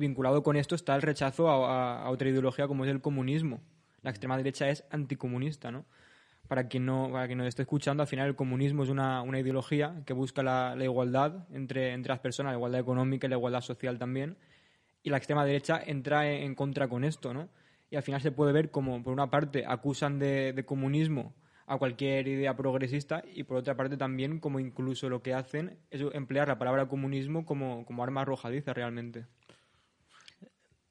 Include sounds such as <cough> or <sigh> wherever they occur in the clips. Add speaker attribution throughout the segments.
Speaker 1: vinculado con esto está el rechazo a, otra ideología como es el comunismo. La extrema derecha es anticomunista, ¿no? Para quien no, para nos esté escuchando, al final el comunismo es una, una ideología que busca la, igualdad entre, entre las personas, la igualdad económica y la igualdad social también. Y la extrema derecha entra en, contra con esto, ¿no? y al final se puede ver como, por una parte, acusan de, de, comunismo a cualquier idea progresista y por otra parte también como incluso lo que hacen es emplear la palabra comunismo como, como arma arrojadiza realmente.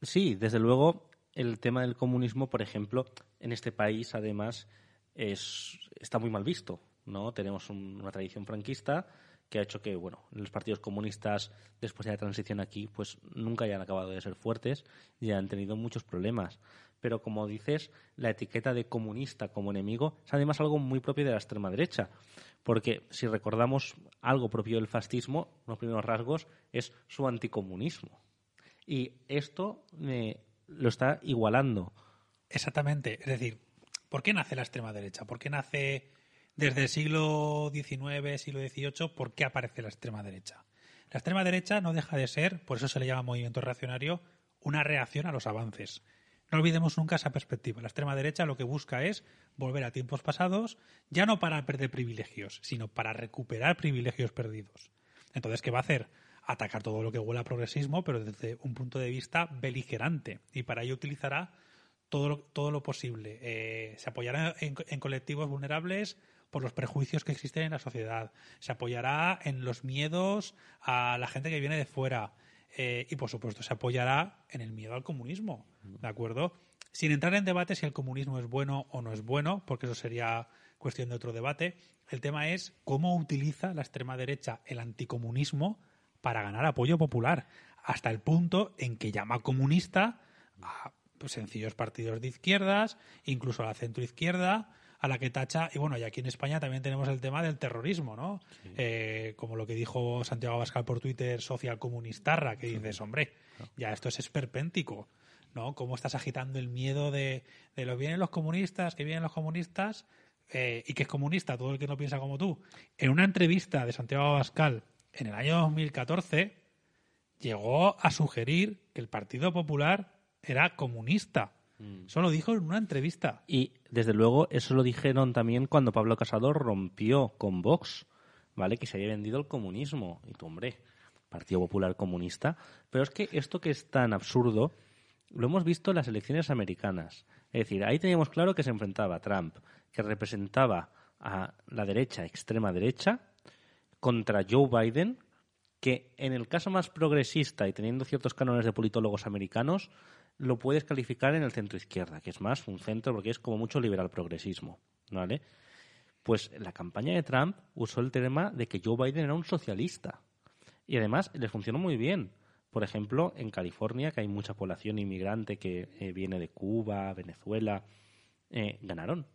Speaker 2: Sí, desde luego, el tema del comunismo, por ejemplo, en este país, además, es, está muy mal visto. ¿no? Tenemos una tradición franquista que ha hecho que, bueno, los partidos comunistas, después de la transición aquí, pues nunca hayan acabado de ser fuertes y han tenido muchos problemas. Pero como dices, la etiqueta de comunista como enemigo es además algo muy propio de la extrema derecha. Porque si recordamos algo propio del fascismo, los primeros rasgos es su anticomunismo. Y esto eh, lo está igualando.
Speaker 3: Exactamente. Es decir, ¿por qué nace la extrema derecha? ¿Por qué nace desde el siglo XIX, siglo XVIII? ¿Por qué aparece la extrema derecha? La extrema derecha no deja de ser, por eso se le llama movimiento reaccionario, una reacción a los avances. No olvidemos nunca esa perspectiva. La extrema derecha lo que busca es volver a tiempos pasados, ya no para perder privilegios, sino para recuperar privilegios perdidos. Entonces, ¿qué va a hacer? atacar todo lo que huela a progresismo, pero desde un punto de vista beligerante. Y para ello utilizará todo lo, todo lo posible. Eh, se apoyará en, colectivos vulnerables por los prejuicios que existen en la sociedad. Se apoyará en los miedos a la gente que viene de fuera. Eh, y por supuesto se apoyará en el miedo al comunismo, ¿de acuerdo? Sin entrar en debate si el comunismo es bueno o no es bueno, porque eso sería cuestión de otro debate, el tema es cómo utiliza la extrema derecha el anticomunismo para ganar apoyo popular, hasta el punto en que llama comunista a pues, sencillos partidos de izquierdas, incluso a la centroizquierda, a la que tacha, y bueno, y aquí en España también tenemos el tema del terrorismo, ¿no? Eh, como lo que dijo Santiago Abascal por Twitter, social comunistarra, que dices, hombre, ya esto es esperpéntico, ¿no? Cómo estás agitando el miedo de, de los vienen los comunistas, que vienen los comunistas, eh, y que es comunista todo el que no piensa como tú. En una entrevista de Santiago Abascal en el año 2014 llegó a sugerir que el Partido Popular era comunista. Mm. Eso lo dijo en una entrevista. Y
Speaker 2: desde luego eso lo dijeron también cuando Pablo Casado rompió con Vox, ¿vale? Que se había vendido el comunismo. Y tú, hombre, Partido Popular Comunista. Pero es que esto que es tan absurdo lo hemos visto en las elecciones americanas. Es decir, ahí teníamos claro que se enfrentaba a Trump, que representaba a la derecha, extrema derecha, contra Joe Biden, que en el caso más progresista y teniendo ciertos cánones de politólogos americanos, lo puedes calificar en el centro izquierda, que es más un centro porque es como mucho liberal progresismo, ¿vale? Pues la campaña de Trump usó el tema de que Joe Biden era un socialista. Y además les funcionó muy bien. Por ejemplo, en California, que hay mucha población inmigrante que eh, viene de Cuba, Venezuela,
Speaker 1: eh, ganaron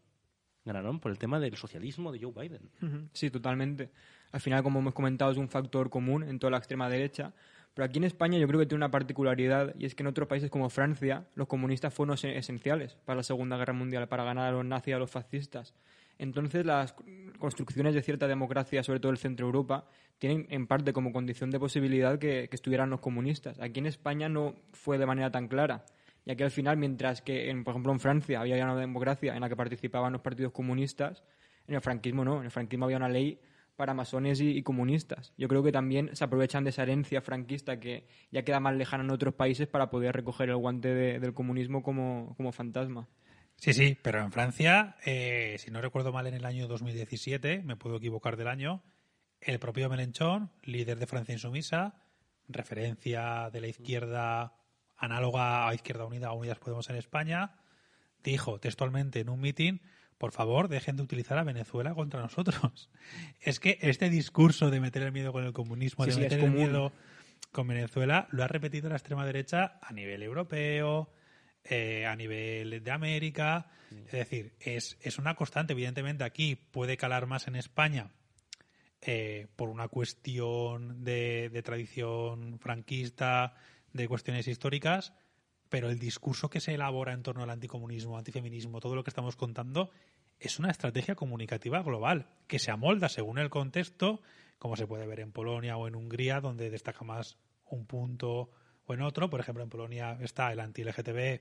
Speaker 1: ganaron por el tema del socialismo de Joe Biden. Sí, totalmente. Al final, como hemos comentado, es un factor común en toda la extrema derecha. Pero aquí en España yo creo que tiene una particularidad y es que en otros países como Francia los comunistas fueron esenciales para la Segunda Guerra Mundial, para ganar a los nazis y a los fascistas. Entonces las construcciones de cierta democracia, sobre todo el centro Europa, tienen en parte como condición de posibilidad que, que estuvieran los comunistas. Aquí en España no fue de manera tan clara y que al final, mientras que, en, por ejemplo, en Francia había una democracia en la que participaban los partidos comunistas, en el franquismo no, en el franquismo había una ley para masones y, comunistas. Yo creo que también se aprovechan de esa herencia franquista que ya queda más lejana en otros países para poder recoger el guante del comunismo como, como, fantasma. Sí, sí,
Speaker 3: pero en Francia, eh, si no recuerdo mal, en el año 2017, me puedo equivocar del año, el propio Melenchon, líder de Francia Insumisa, referencia de la izquierda análoga a Izquierda Unida o Unidas Podemos en España, dijo textualmente en un mitin, por favor, dejen de utilizar a Venezuela contra nosotros. <laughs> Es que este discurso de meter el miedo con el comunismo, de meter el miedo con Venezuela, lo ha repetido la extrema derecha a nivel europeo, eh, a nivel de América. Mm. Es decir, es, una constante. Evidentemente aquí puede calar más en España eh, por una cuestión de, de tradición franquista, de cuestiones históricas, pero el discurso que se elabora en torno al anticomunismo, antifeminismo, todo lo que estamos contando, es una estrategia comunicativa global que se amolda según el contexto, como se puede ver en Polonia o en Hungría, donde destaca más un punto o en otro. Por ejemplo, en Polonia está el anti-LGTB, eh,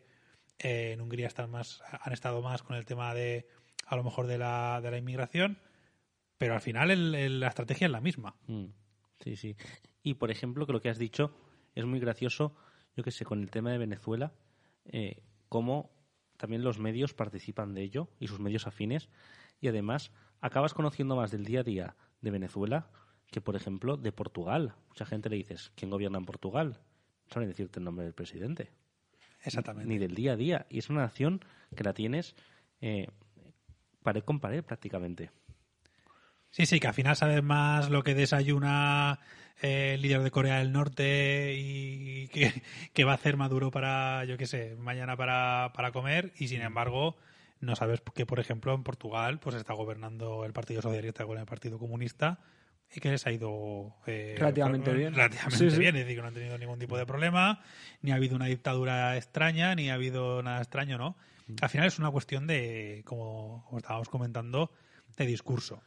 Speaker 3: en Hungría están más, han estado más con el tema de, a lo mejor, de la, de la inmigración, pero al final la estrategia es la misma. Mm,
Speaker 2: sí, sí. Y, por ejemplo, que lo que has dicho es muy gracioso, yo que sé, con el tema de Venezuela, eh, cómo también los medios participan de ello y sus medios afines. Y además, acabas conociendo más del día a día de Venezuela que, por ejemplo, de Portugal. Mucha gente le dices, ¿quién gobierna en Portugal? No saben decirte el nombre del presidente. Exactamente. Ni del día a día. Y es una nación que la tienes eh, pared con pared prácticamente.
Speaker 3: Sí, sí, que al final sabes más lo que desayuna eh, líder de Corea del Norte y que, va a hacer Maduro para, yo qué sé, mañana para, comer y sin embargo no sabes que, por ejemplo, en Portugal pues está gobernando el Partido Socialista con el Partido Comunista y que les ha ido eh, relativamente eh, bien. es decir, que no han tenido ningún tipo de problema, ni ha habido una dictadura extraña, ni ha habido nada extraño, ¿no? Mm. Al final es una cuestión de, como, como estábamos comentando, de discurso.